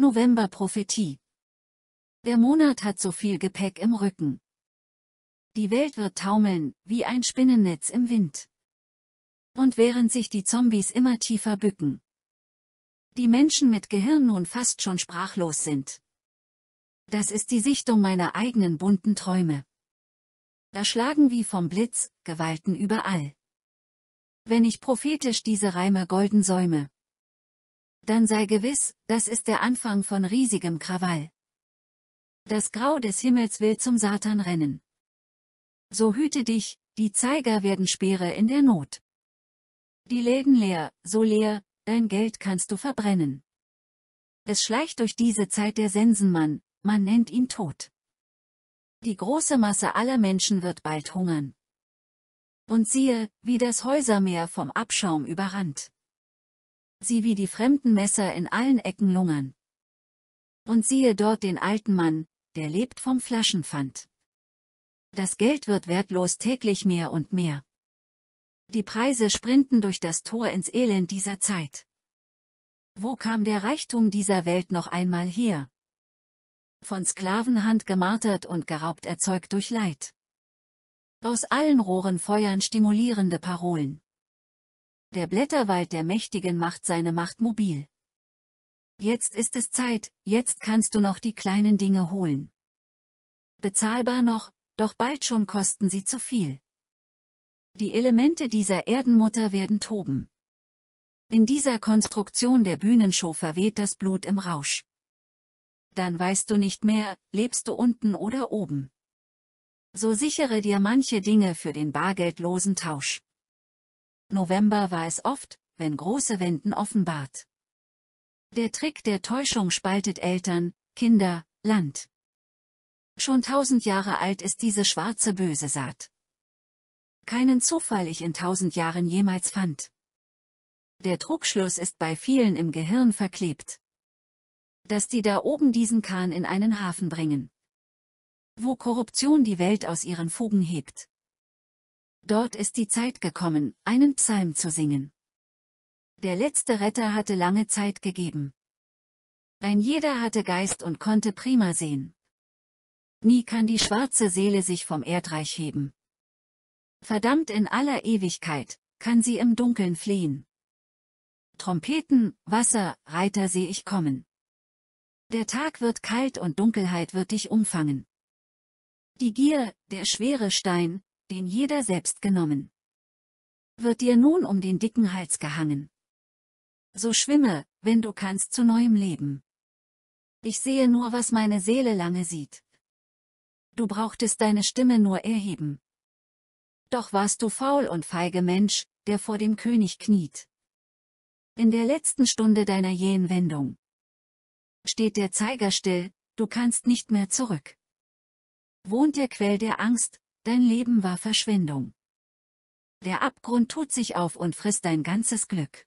November Prophetie. Der Monat hat so viel Gepäck im Rücken. Die Welt wird taumeln, wie ein Spinnennetz im Wind. Und während sich die Zombies immer tiefer bücken. Die Menschen mit Gehirn nun fast schon sprachlos sind. Das ist die Sichtung meiner eigenen bunten Träume. Da schlagen wie vom Blitz, Gewalten überall. Wenn ich prophetisch diese Reime golden säume, dann sei gewiss, das ist der Anfang von riesigem Krawall. Das Grau des Himmels will zum Satan rennen. So hüte dich, die Zeiger werden Speere in der Not. Die Läden leer, so leer, dein Geld kannst du verbrennen. Es schleicht durch diese Zeit der Sensenmann, man nennt ihn tot. Die große Masse aller Menschen wird bald hungern. Und siehe, wie das Häusermeer vom Abschaum überrannt sie wie die fremden Messer in allen Ecken lungern. Und siehe dort den alten Mann, der lebt vom Flaschenpfand. Das Geld wird wertlos täglich mehr und mehr. Die Preise sprinten durch das Tor ins Elend dieser Zeit. Wo kam der Reichtum dieser Welt noch einmal her? Von Sklavenhand gemartert und geraubt erzeugt durch Leid. Aus allen Rohren feuern stimulierende Parolen. Der Blätterwald der Mächtigen macht seine Macht mobil. Jetzt ist es Zeit, jetzt kannst du noch die kleinen Dinge holen. Bezahlbar noch, doch bald schon kosten sie zu viel. Die Elemente dieser Erdenmutter werden toben. In dieser Konstruktion der Bühnenshow verweht das Blut im Rausch. Dann weißt du nicht mehr, lebst du unten oder oben. So sichere dir manche Dinge für den bargeldlosen Tausch. November war es oft, wenn große Wenden offenbart. Der Trick der Täuschung spaltet Eltern, Kinder, Land. Schon tausend Jahre alt ist diese schwarze böse Saat. Keinen Zufall ich in tausend Jahren jemals fand. Der Trugschluss ist bei vielen im Gehirn verklebt. Dass die da oben diesen Kahn in einen Hafen bringen. Wo Korruption die Welt aus ihren Fugen hebt. Dort ist die Zeit gekommen, einen Psalm zu singen. Der letzte Retter hatte lange Zeit gegeben. Ein jeder hatte Geist und konnte prima sehen. Nie kann die schwarze Seele sich vom Erdreich heben. Verdammt in aller Ewigkeit, kann sie im Dunkeln fliehen. Trompeten, Wasser, Reiter seh ich kommen. Der Tag wird kalt und Dunkelheit wird dich umfangen. Die Gier, der schwere Stein, den jeder selbst genommen. Wird dir nun um den dicken Hals gehangen. So schwimme, wenn du kannst zu neuem Leben. Ich sehe nur, was meine Seele lange sieht. Du brauchtest deine Stimme nur erheben. Doch warst du faul und feige Mensch, der vor dem König kniet. In der letzten Stunde deiner jähen Wendung steht der Zeiger still, du kannst nicht mehr zurück. Wohnt der Quell der Angst, Dein Leben war Verschwendung. Der Abgrund tut sich auf und frisst dein ganzes Glück.